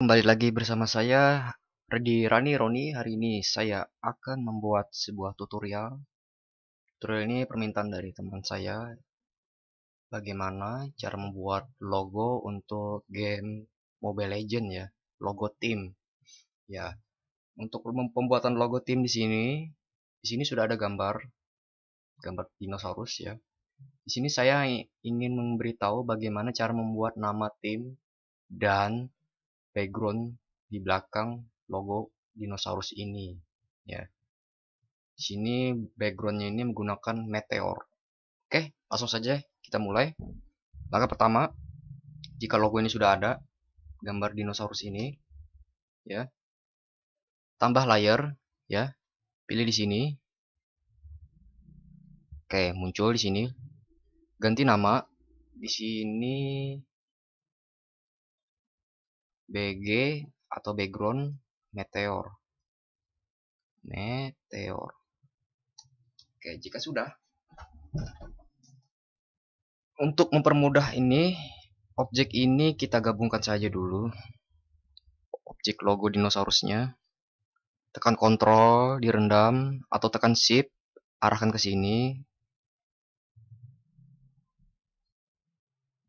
Kembali lagi bersama saya Redi Rani Roni. Hari ini saya akan membuat sebuah tutorial. Tutorial ini permintaan dari teman saya. Bagaimana cara membuat logo untuk game Mobile Legend ya, logo tim. Ya. Untuk pembuatan logo tim di sini, di sini sudah ada gambar gambar dinosaurus ya. Di sini saya ingin memberitahu bagaimana cara membuat nama tim dan background di belakang logo dinosaurus ini ya di sini backgroundnya ini menggunakan meteor oke langsung saja kita mulai langkah pertama jika logo ini sudah ada gambar dinosaurus ini ya tambah layer ya pilih di sini oke muncul di sini ganti nama di sini BG atau background meteor. Meteor. Oke, jika sudah. Untuk mempermudah ini, objek ini kita gabungkan saja dulu. Objek logo dinosaurusnya. Tekan kontrol, direndam, atau tekan shift, arahkan ke sini.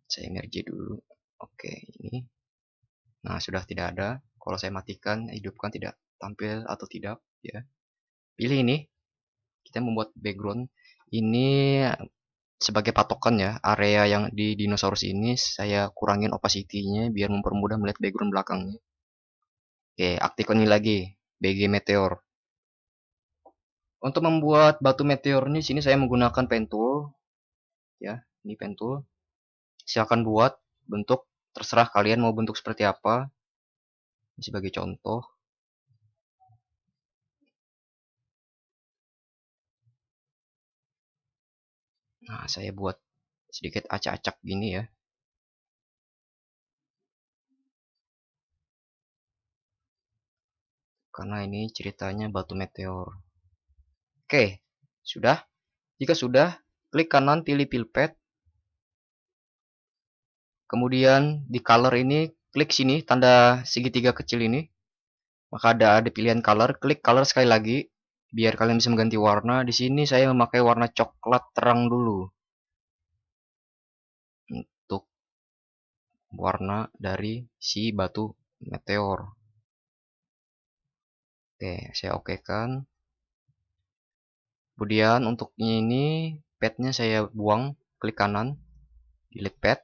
Saya merge dulu. Oke, ini. Nah, sudah tidak ada. Kalau saya matikan, hidupkan tidak tampil atau tidak, ya. Pilih ini. Kita membuat background ini sebagai patokan ya. Area yang di dinosaurus ini saya kurangin opacity-nya biar mempermudah melihat background belakangnya. Oke, aktifkan ini lagi, BG Meteor. Untuk membuat batu meteor ini sini saya menggunakan pen tool ya, ini pen tool. Silakan buat bentuk terserah kalian mau bentuk seperti apa Ini sebagai contoh nah saya buat sedikit acak-acak gini ya karena ini ceritanya batu meteor oke sudah jika sudah klik kanan pilih pilpet. Kemudian di color ini klik sini tanda segitiga kecil ini. Maka ada ada pilihan color, klik color sekali lagi biar kalian bisa mengganti warna. Di sini saya memakai warna coklat terang dulu. Untuk warna dari si batu meteor. Oke, saya oke kan. Kemudian untuk ini padnya saya buang, klik kanan, delete pad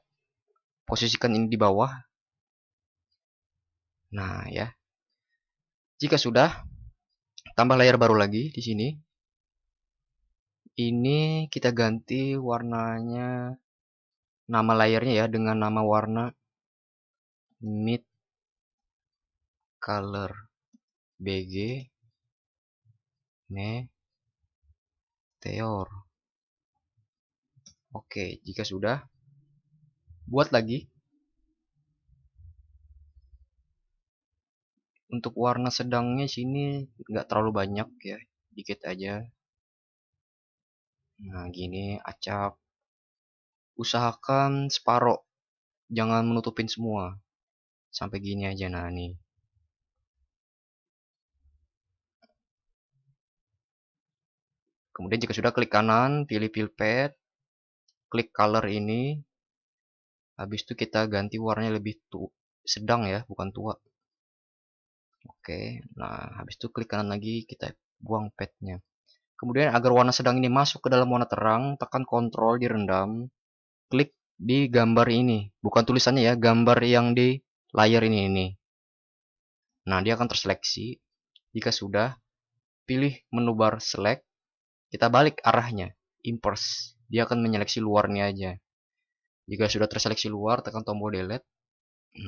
posisikan ini di bawah. Nah, ya. Jika sudah, tambah layar baru lagi di sini. Ini kita ganti warnanya nama layarnya ya dengan nama warna mid color bg ne teor. Oke, jika sudah buat lagi untuk warna sedangnya sini nggak terlalu banyak ya dikit aja nah gini acap usahakan separuh jangan menutupin semua sampai gini aja nah nih kemudian jika sudah klik kanan pilih pad klik color ini habis itu kita ganti warnanya lebih tu sedang ya bukan tua oke nah habis itu klik kanan lagi kita buang padnya kemudian agar warna sedang ini masuk ke dalam warna terang tekan kontrol direndam klik di gambar ini bukan tulisannya ya gambar yang di layar ini ini nah dia akan terseleksi jika sudah pilih menu bar select kita balik arahnya inverse dia akan menyeleksi luarnya aja jika sudah terseleksi luar, tekan tombol delete.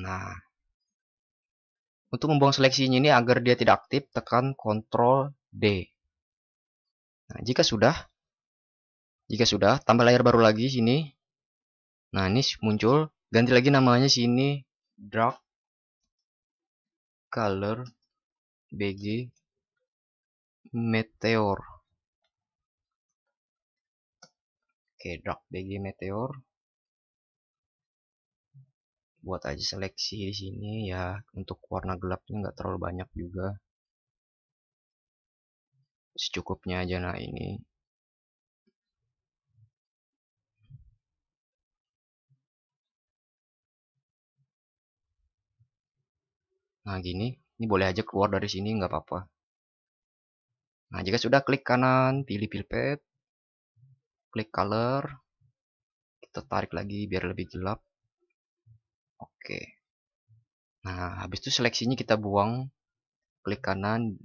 Nah, untuk membuang seleksinya ini agar dia tidak aktif, tekan Ctrl D. Nah, jika sudah, jika sudah, tambah layar baru lagi sini. Nah, ini muncul. Ganti lagi namanya sini dark color BG meteor. Oke, dark BG meteor buat aja seleksi di sini ya untuk warna gelapnya nggak terlalu banyak juga secukupnya aja nah ini nah gini ini boleh aja keluar dari sini nggak apa-apa nah jika sudah klik kanan pilih pipet klik color kita tarik lagi biar lebih gelap Oke. Nah, habis itu seleksinya kita buang. Klik kanan.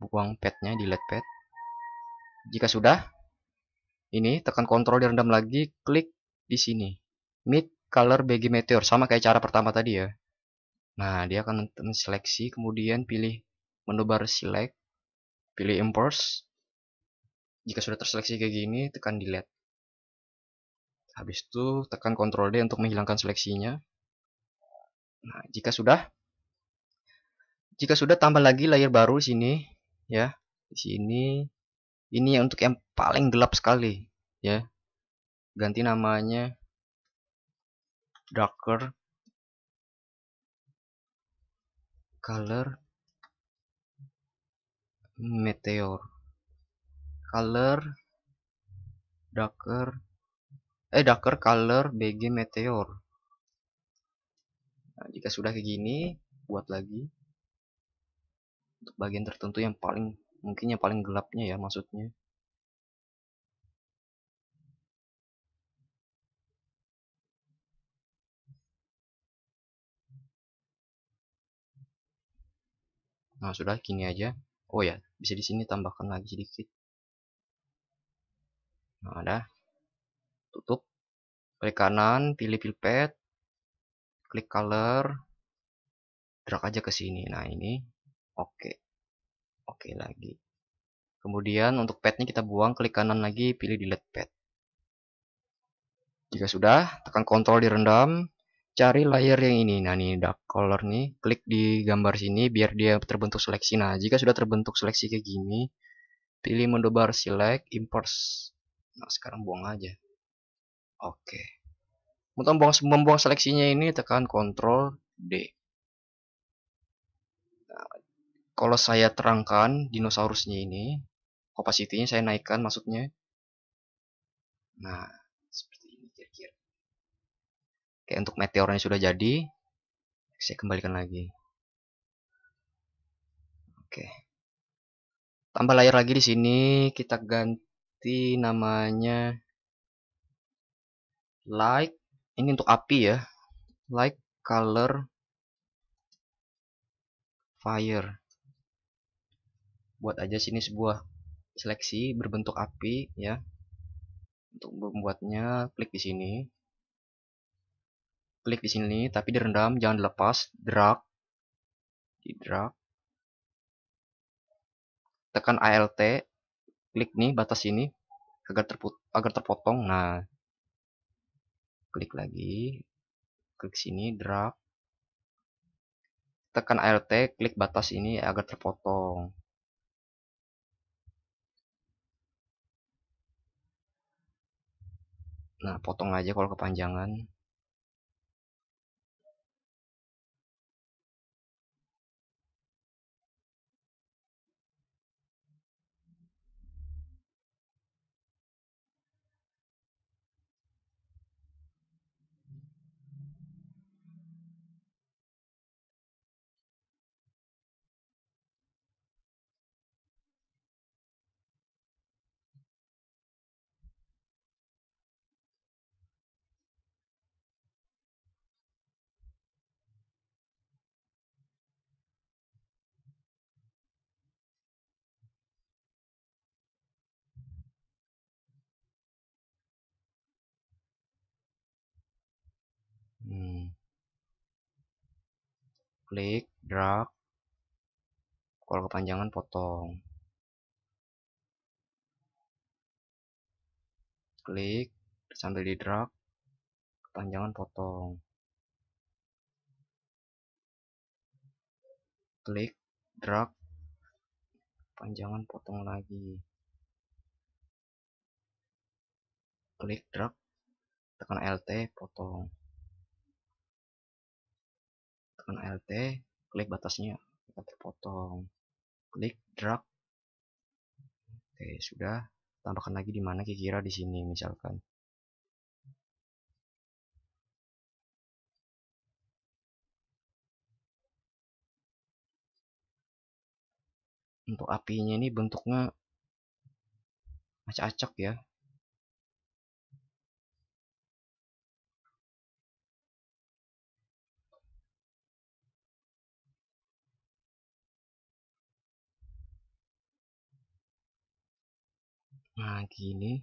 Buang padnya, delete pad. Jika sudah, ini tekan kontrol di rendam lagi, klik di sini. Mid color bagi Meteor, sama kayak cara pertama tadi ya. Nah, dia akan seleksi, kemudian pilih menu bar select, pilih import. Jika sudah terseleksi kayak gini, tekan delete. Habis itu tekan Ctrl D untuk menghilangkan seleksinya. Nah, jika sudah jika sudah tambah lagi layer baru di sini ya. Di sini ini yang untuk yang paling gelap sekali ya. Ganti namanya darker color meteor color darker eh darker color bg meteor nah, jika sudah kayak gini buat lagi untuk bagian tertentu yang paling mungkin yang paling gelapnya ya maksudnya Nah, sudah gini aja. Oh ya, bisa di sini tambahkan lagi sedikit. Nah, ada tutup klik kanan pilih pipet klik color drag aja ke sini nah ini oke okay. oke okay lagi kemudian untuk petnya kita buang klik kanan lagi pilih delete pet jika sudah tekan kontrol direndam cari layer yang ini nah ini dark color nih klik di gambar sini biar dia terbentuk seleksi nah jika sudah terbentuk seleksi kayak gini pilih menu bar select import nah sekarang buang aja Oke. Membuang, membuang seleksinya ini tekan Ctrl D. Nah, kalau saya terangkan dinosaurusnya ini, opacity-nya saya naikkan maksudnya. Nah, seperti ini kira-kira. Oke, untuk meteornya sudah jadi. Saya kembalikan lagi. Oke. Tambah layar lagi di sini, kita ganti namanya like ini untuk api ya like color fire buat aja sini sebuah seleksi berbentuk api ya untuk membuatnya klik di sini klik di sini tapi direndam jangan dilepas drag di drag tekan alt klik nih batas ini agar terput agar terpotong nah klik lagi klik sini drag tekan alt klik batas ini agar terpotong nah potong aja kalau kepanjangan hmm. klik drag kalau kepanjangan potong klik sambil di drag kepanjangan potong klik drag kepanjangan potong lagi klik drag tekan LT potong tekan alt klik batasnya kita terpotong klik drag oke sudah tambahkan lagi di mana kira-kira di sini misalkan untuk apinya ini bentuknya acak-acak ya Nah, gini.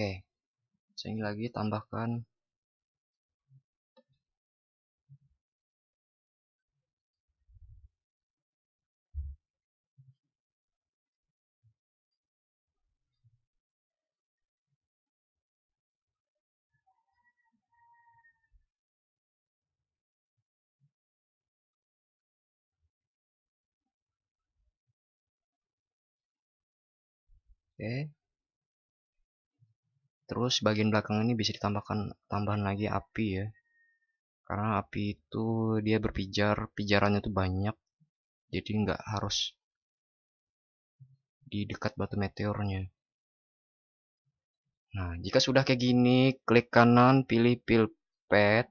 Oke. saya lagi tambahkan Oke. Okay terus bagian belakang ini bisa ditambahkan tambahan lagi api ya karena api itu dia berpijar pijarannya tuh banyak jadi nggak harus di dekat batu meteornya nah jika sudah kayak gini klik kanan pilih pad.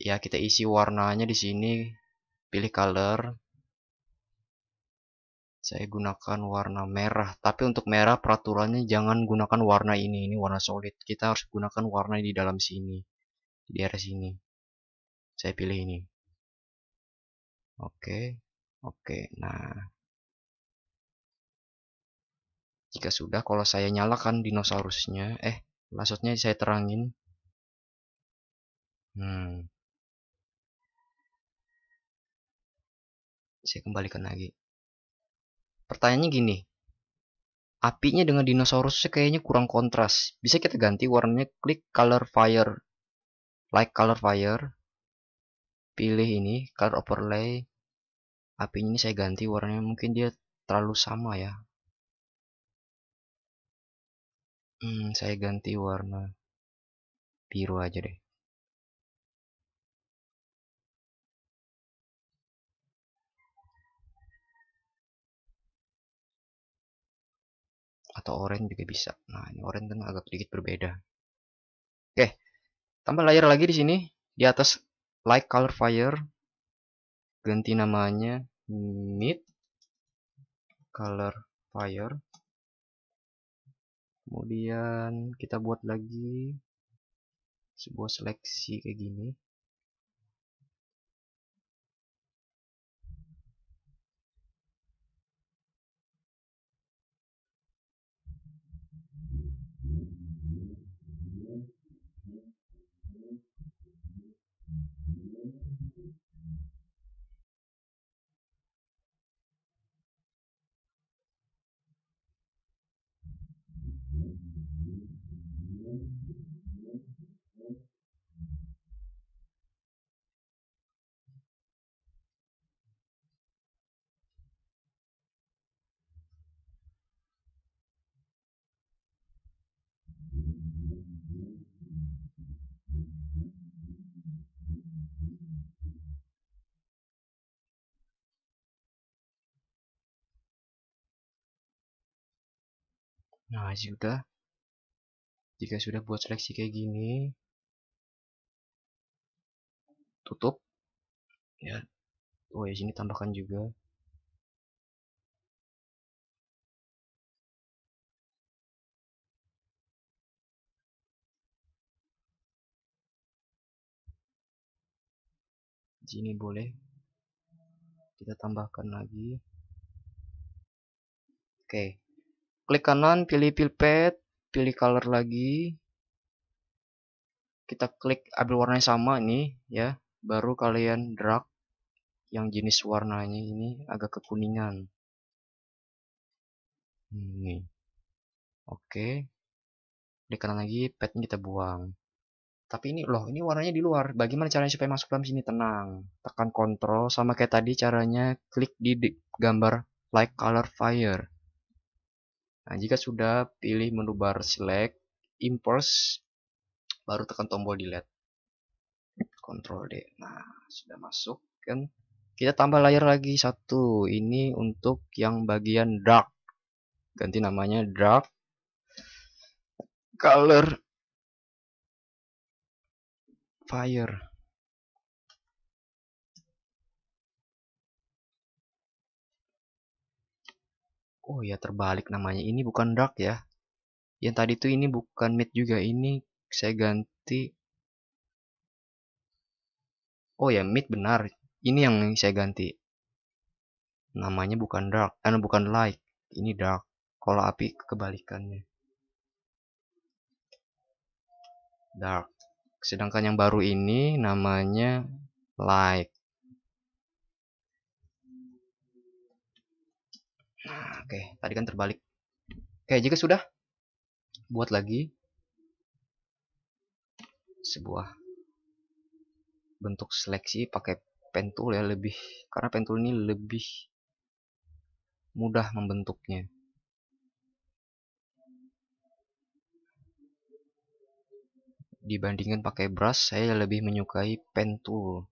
ya kita isi warnanya di sini pilih color saya gunakan warna merah tapi untuk merah peraturannya jangan gunakan warna ini ini warna solid kita harus gunakan warna di dalam sini di daerah sini saya pilih ini oke oke nah jika sudah kalau saya nyalakan dinosaurusnya eh maksudnya saya terangin hmm saya kembalikan lagi Pertanyaannya gini, apinya dengan dinosaurus kayaknya kurang kontras. Bisa kita ganti warnanya klik color fire. Like color fire. Pilih ini, color overlay. Apinya ini saya ganti warnanya mungkin dia terlalu sama ya. Hmm, saya ganti warna biru aja deh. atau orange juga bisa. Nah, ini orange kan agak sedikit berbeda. Oke, tambah layar lagi di sini. Di atas light color fire. Ganti namanya mid color fire. Kemudian kita buat lagi sebuah seleksi kayak gini. Nah, sudah. Jika sudah buat seleksi kayak gini, tutup. Ya. Oh, ya sini tambahkan juga. sini boleh kita tambahkan lagi oke klik kanan pilih pad pilih color lagi kita klik ambil warna yang sama ini ya baru kalian drag yang jenis warnanya ini agak kekuningan ini hmm, oke okay. klik kanan lagi padnya kita buang tapi ini loh ini warnanya di luar bagaimana caranya supaya masuk dalam sini tenang tekan kontrol sama kayak tadi caranya klik di, gambar like color fire nah jika sudah pilih menu bar select impulse baru tekan tombol delete kontrol D nah sudah masuk kan kita tambah layar lagi satu ini untuk yang bagian dark ganti namanya dark color fire oh ya terbalik namanya ini bukan dark ya yang tadi itu ini bukan mid juga ini saya ganti oh ya mid benar ini yang saya ganti namanya bukan dark eh, bukan light ini dark kalau api kebalikannya dark Sedangkan yang baru ini namanya like. Nah, oke, okay. tadi kan terbalik. Oke, okay, jika sudah, buat lagi sebuah bentuk seleksi pakai pentul ya lebih karena pentul ini lebih mudah membentuknya. dibandingkan pakai brush saya lebih menyukai pen tool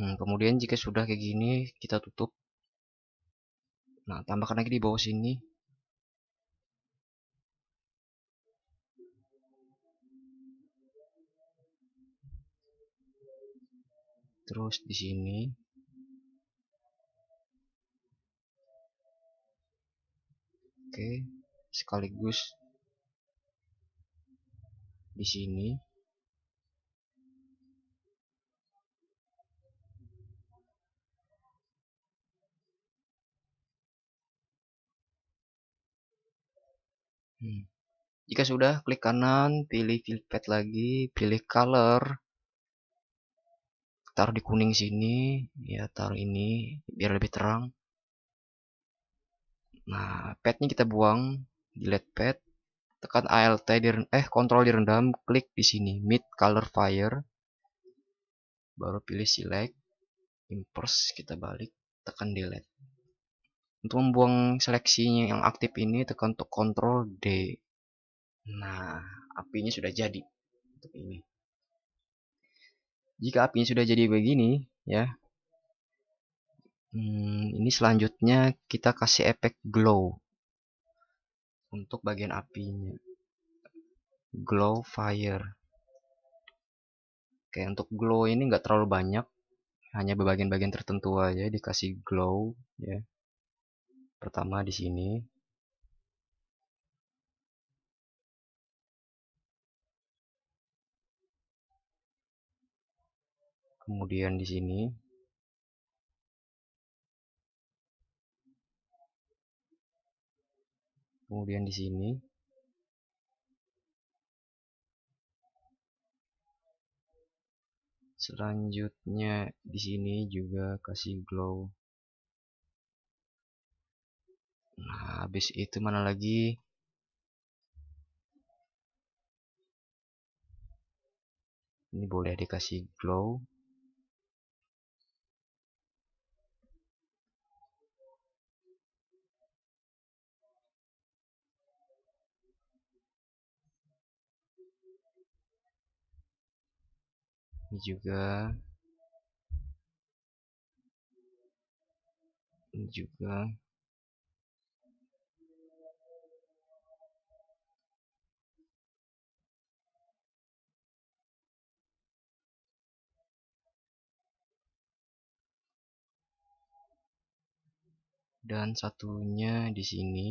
Nah, kemudian jika sudah kayak gini, kita tutup. Nah, tambahkan lagi di bawah sini. Terus di sini. Oke, sekaligus di sini. Hmm. Jika sudah, klik kanan, pilih pad lagi, pilih color, taruh di kuning sini, ya taruh ini biar lebih terang. Nah, padnya kita buang, delete pad, tekan alt di eh kontrol direndam, klik di sini mid color fire, baru pilih select, inverse kita balik, tekan delete. Untuk membuang seleksinya yang aktif ini tekan untuk kontrol D. Nah, apinya sudah jadi untuk ini. Jika apinya sudah jadi begini, ya. Hmm, ini selanjutnya kita kasih efek glow untuk bagian apinya. Glow fire. Oke, untuk glow ini nggak terlalu banyak, hanya bagian-bagian tertentu aja dikasih glow, ya Pertama di sini kemudian di sini kemudian di sini selanjutnya di sini juga kasih glow Nah, habis itu mana lagi? Ini boleh dikasih glow. Ini juga. Ini juga. dan satunya di sini.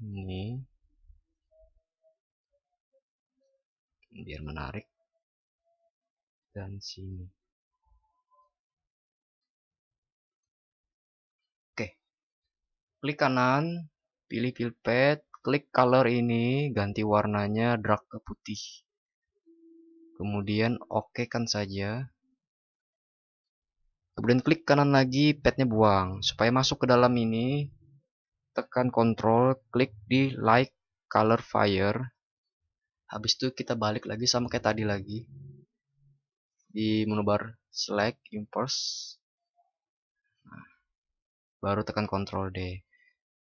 Ini biar menarik dan sini. Oke. Klik kanan, pilih pad klik color ini, ganti warnanya drag ke putih kemudian oke kan saja kemudian klik kanan lagi padnya buang supaya masuk ke dalam ini tekan kontrol klik di like color fire habis itu kita balik lagi sama kayak tadi lagi di menu bar select impulse nah, baru tekan kontrol D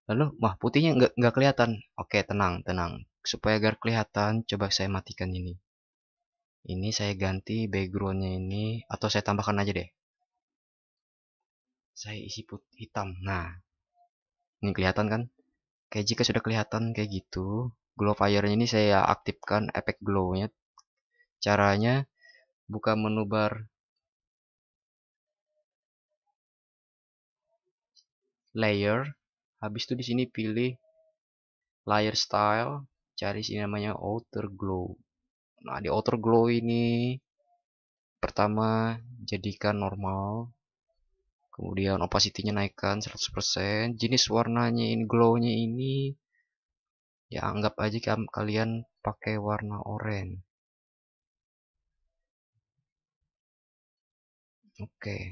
lalu wah putihnya nggak kelihatan oke tenang tenang supaya agar kelihatan coba saya matikan ini ini saya ganti backgroundnya ini atau saya tambahkan aja deh saya isi put hitam nah ini kelihatan kan kayak jika sudah kelihatan kayak gitu glow fire ini saya aktifkan efek nya caranya buka menu bar layer habis itu di sini pilih layer style cari sini namanya outer glow Nah, di outer glow ini pertama jadikan normal. Kemudian opacity-nya naikkan 100%. Jenis warnanya ini glow-nya ini ya anggap aja kalian pakai warna orange. Oke. Okay.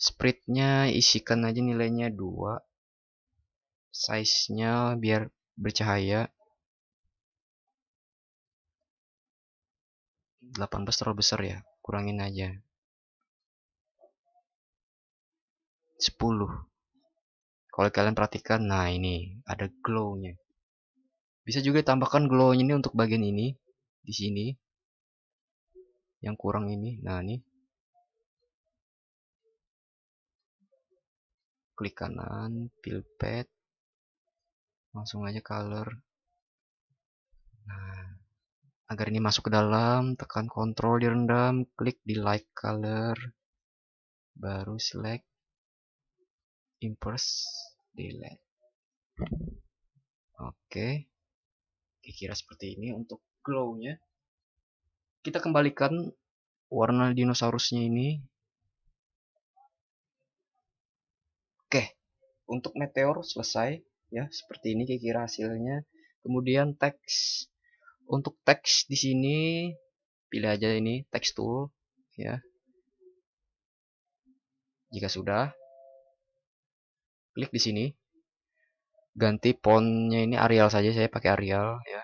Spreadnya isikan aja nilainya 2. Size-nya biar bercahaya 18 terlalu besar ya kurangin aja 10 kalau kalian perhatikan nah ini ada glow nya bisa juga tambahkan glow nya ini untuk bagian ini di sini yang kurang ini nah ini klik kanan fill pad langsung aja color nah agar ini masuk ke dalam tekan Ctrl direndam klik di light color baru select impress delete oke okay. kira seperti ini untuk glow nya kita kembalikan warna dinosaurusnya ini oke okay. untuk meteor selesai ya seperti ini kira hasilnya kemudian teks untuk teks di sini pilih aja ini text tool ya jika sudah klik di sini ganti fontnya ini Arial saja saya pakai Arial ya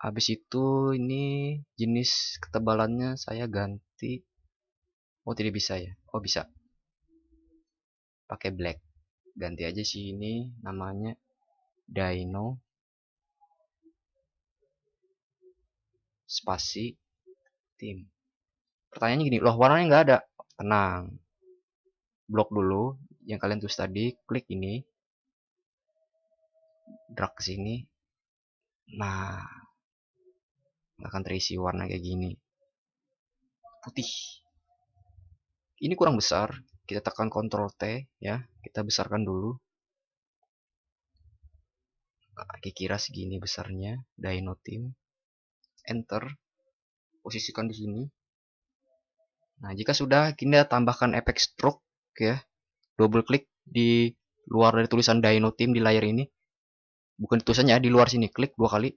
habis itu ini jenis ketebalannya saya ganti oh tidak bisa ya oh bisa pakai black ganti aja sini namanya Dino spasi tim. Pertanyaannya gini, loh warnanya nggak ada. Tenang. Blok dulu yang kalian tulis tadi, klik ini. Drag ke sini. Nah, akan terisi warna kayak gini. Putih. Ini kurang besar. Kita tekan Ctrl T ya, kita besarkan dulu. kira kira segini besarnya Dino Team enter posisikan di sini nah jika sudah kita tambahkan efek stroke ya double klik di luar dari tulisan Dino Team di layar ini bukan tulisannya di luar sini klik dua kali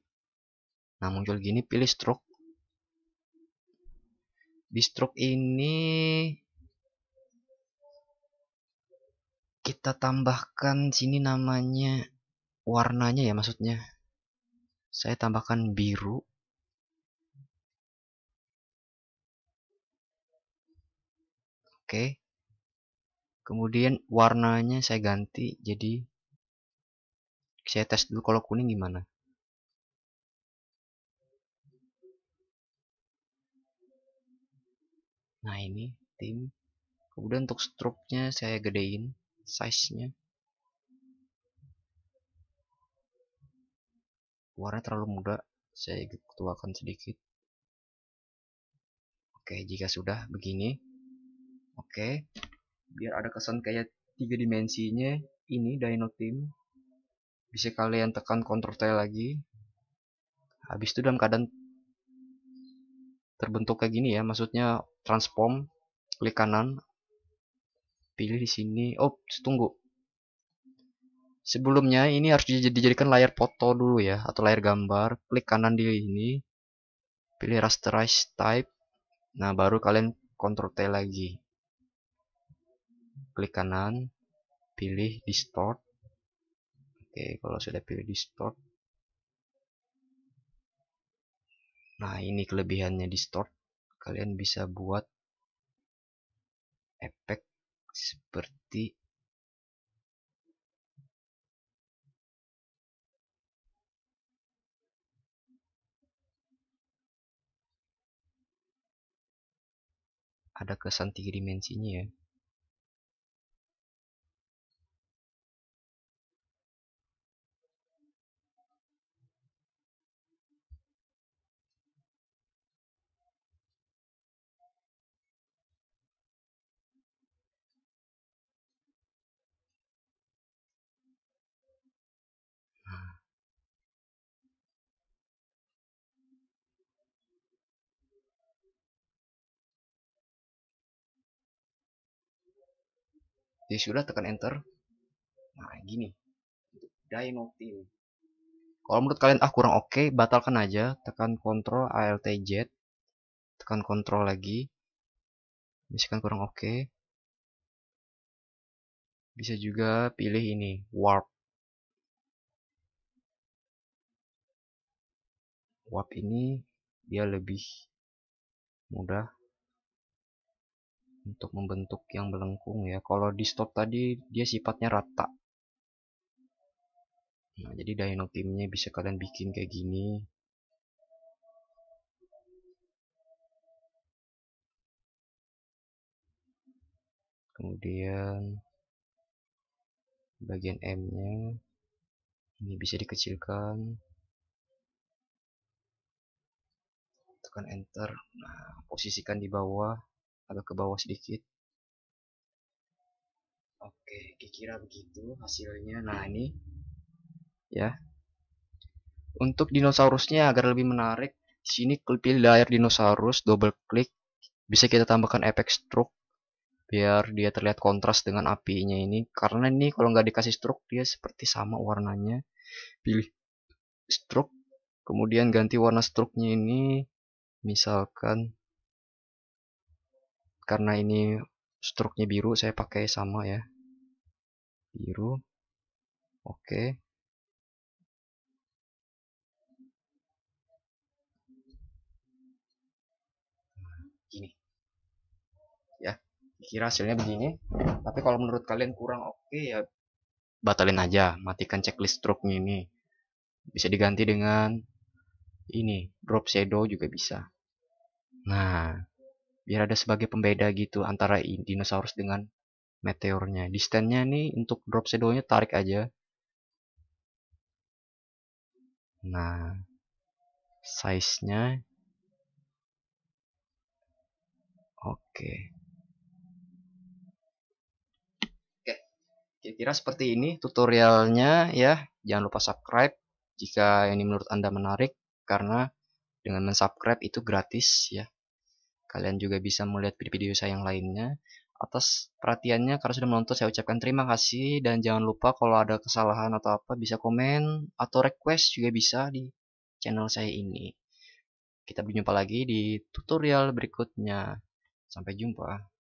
nah muncul gini pilih stroke di stroke ini kita tambahkan sini namanya warnanya ya maksudnya saya tambahkan biru Oke. Kemudian warnanya saya ganti jadi saya tes dulu kalau kuning gimana. Nah ini tim. Kemudian untuk stroke-nya saya gedein size-nya. Warna terlalu muda, saya tuakan sedikit. Oke, jika sudah begini, Oke, okay. biar ada kesan kayak tiga dimensinya, ini Dino Team bisa kalian tekan Ctrl T lagi. Habis itu dalam keadaan terbentuk kayak gini ya, maksudnya transform, klik kanan, pilih di sini. Oh, tunggu. Sebelumnya ini harus dijadikan layar foto dulu ya, atau layar gambar. Klik kanan di ini, pilih rasterize type. Nah, baru kalian Ctrl T lagi klik kanan pilih distort oke kalau sudah pilih distort nah ini kelebihannya distort kalian bisa buat efek seperti ada kesan tiga dimensinya ya Jadi sudah tekan enter nah gini Dino Team kalau menurut kalian ah kurang oke okay, batalkan aja tekan Ctrl Alt Z tekan Ctrl lagi misalkan kurang oke okay. bisa juga pilih ini warp warp ini dia lebih mudah untuk membentuk yang melengkung ya. Kalau di stop tadi dia sifatnya rata. Nah, jadi dyno timnya bisa kalian bikin kayak gini. Kemudian bagian M-nya ini bisa dikecilkan. Tekan enter. Nah, posisikan di bawah agak ke bawah sedikit oke kira begitu hasilnya nah ini ya untuk dinosaurusnya agar lebih menarik sini pilih layar dinosaurus double klik bisa kita tambahkan efek stroke biar dia terlihat kontras dengan apinya ini karena ini kalau nggak dikasih stroke dia seperti sama warnanya pilih stroke kemudian ganti warna stroke-nya ini misalkan karena ini struknya biru saya pakai sama ya biru oke gini ya kira hasilnya begini tapi kalau menurut kalian kurang oke okay, ya batalin aja matikan checklist struknya ini bisa diganti dengan ini drop shadow juga bisa nah biar ada sebagai pembeda gitu antara dinosaurus dengan meteornya di nya ini untuk drop shadownya tarik aja nah size nya oke Oke, kira-kira seperti ini tutorialnya ya jangan lupa subscribe jika ini menurut anda menarik karena dengan mensubscribe itu gratis ya Kalian juga bisa melihat video-video saya yang lainnya. Atas perhatiannya karena sudah menonton saya ucapkan terima kasih dan jangan lupa kalau ada kesalahan atau apa bisa komen atau request juga bisa di channel saya ini. Kita berjumpa lagi di tutorial berikutnya. Sampai jumpa.